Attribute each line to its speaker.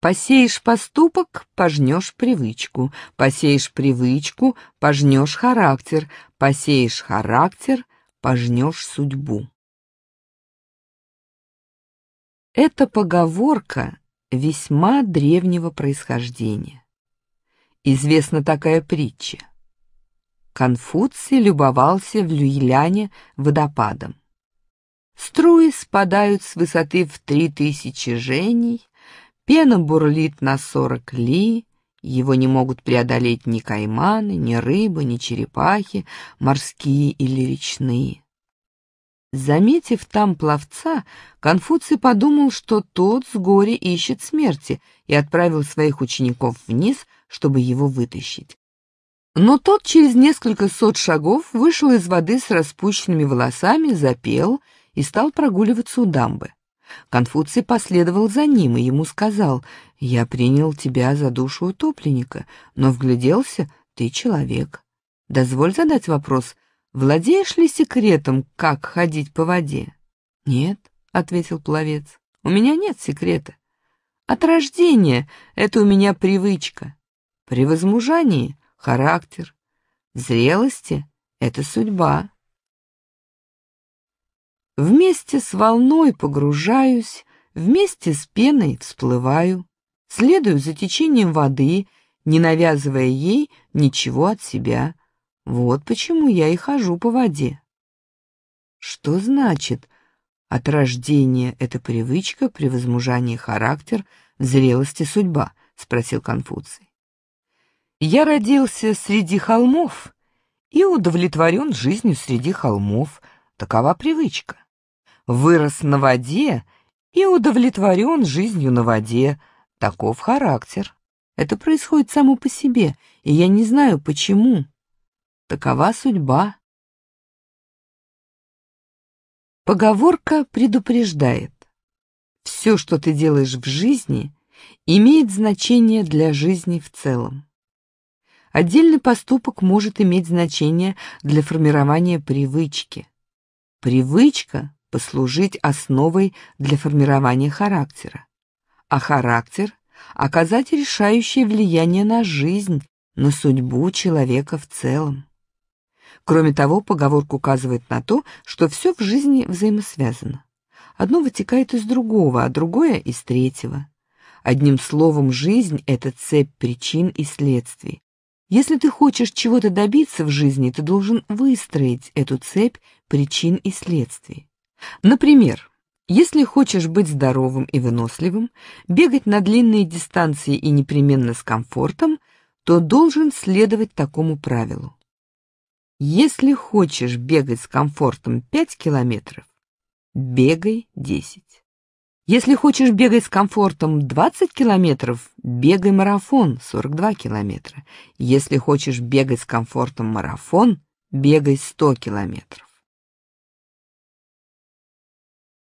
Speaker 1: Посеешь поступок — пожнешь привычку, посеешь привычку — пожнешь характер, посеешь характер — пожнешь судьбу. Эта поговорка весьма древнего происхождения. Известна такая притча. Конфуций любовался в Люйляне водопадом. Струи спадают с высоты в три тысячи женей, Пена бурлит на сорок ли, его не могут преодолеть ни кайманы, ни рыбы, ни черепахи, морские или речные. Заметив там пловца, Конфуций подумал, что тот с горя ищет смерти, и отправил своих учеников вниз, чтобы его вытащить. Но тот через несколько сот шагов вышел из воды с распущенными волосами, запел и стал прогуливаться у дамбы. Конфуций последовал за ним и ему сказал, «Я принял тебя за душу утопленника, но вгляделся, ты человек. Дозволь задать вопрос, владеешь ли секретом, как ходить по воде?» «Нет», — ответил пловец, — «у меня нет секрета. От рождения это у меня привычка. При возмужании — характер. В зрелости — это судьба. Вместе с волной погружаюсь, вместе с пеной всплываю, следую за течением воды, не навязывая ей ничего от себя. Вот почему я и хожу по воде. Что значит от рождения эта привычка, превозмужание характер, в зрелости судьба? Спросил Конфуций. Я родился среди холмов и удовлетворен жизнью среди холмов, Такова привычка. Вырос на воде и удовлетворен жизнью на воде. Таков характер. Это происходит само по себе, и я не знаю, почему. Такова судьба. Поговорка предупреждает. Все, что ты делаешь в жизни, имеет значение для жизни в целом. Отдельный поступок может иметь значение для формирования привычки. Привычка послужить основой для формирования характера, а характер – оказать решающее влияние на жизнь, на судьбу человека в целом. Кроме того, поговорка указывает на то, что все в жизни взаимосвязано. Одно вытекает из другого, а другое – из третьего. Одним словом, жизнь – это цепь причин и следствий, если ты хочешь чего-то добиться в жизни, ты должен выстроить эту цепь причин и следствий. Например, если хочешь быть здоровым и выносливым, бегать на длинные дистанции и непременно с комфортом, то должен следовать такому правилу. Если хочешь бегать с комфортом 5 километров, бегай 10. Если хочешь бегать с комфортом 20 километров, бегай марафон 42 километра. Если хочешь бегать с комфортом марафон, бегай 100 километров.